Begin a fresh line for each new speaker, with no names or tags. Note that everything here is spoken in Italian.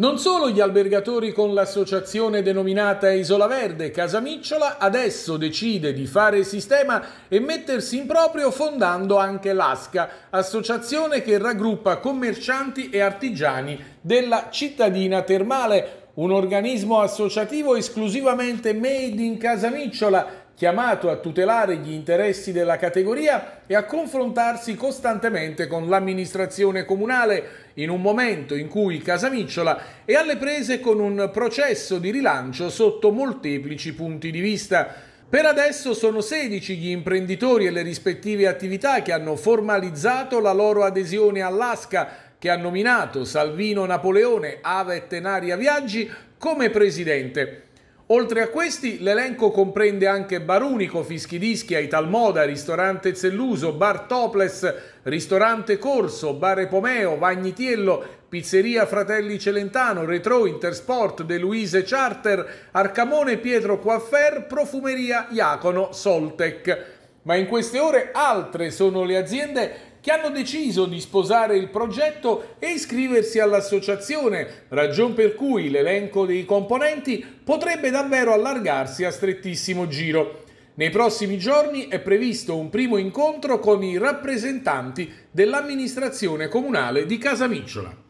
Non solo gli albergatori con l'associazione denominata Isola Verde Casamicciola adesso decide di fare sistema e mettersi in proprio fondando anche l'ASCA, associazione che raggruppa commercianti e artigiani della cittadina termale, un organismo associativo esclusivamente made in Casamicciola chiamato a tutelare gli interessi della categoria e a confrontarsi costantemente con l'amministrazione comunale in un momento in cui Casamicciola è alle prese con un processo di rilancio sotto molteplici punti di vista. Per adesso sono 16 gli imprenditori e le rispettive attività che hanno formalizzato la loro adesione all'ASCA che ha nominato Salvino Napoleone Ave Tenaria Viaggi come presidente. Oltre a questi, l'elenco comprende anche Barunico, Fischidischia, Italmoda, Ristorante Zelluso, Bar Topless, Ristorante Corso, Bar Epomeo, Vagnitiello, Pizzeria Fratelli Celentano, Retro, Intersport, De Luise Charter, Arcamone Pietro Coaffer, Profumeria Iacono, Soltec. Ma in queste ore altre sono le aziende che hanno deciso di sposare il progetto e iscriversi all'associazione, ragion per cui l'elenco dei componenti potrebbe davvero allargarsi a strettissimo giro. Nei prossimi giorni è previsto un primo incontro con i rappresentanti dell'amministrazione comunale di Casamicciola.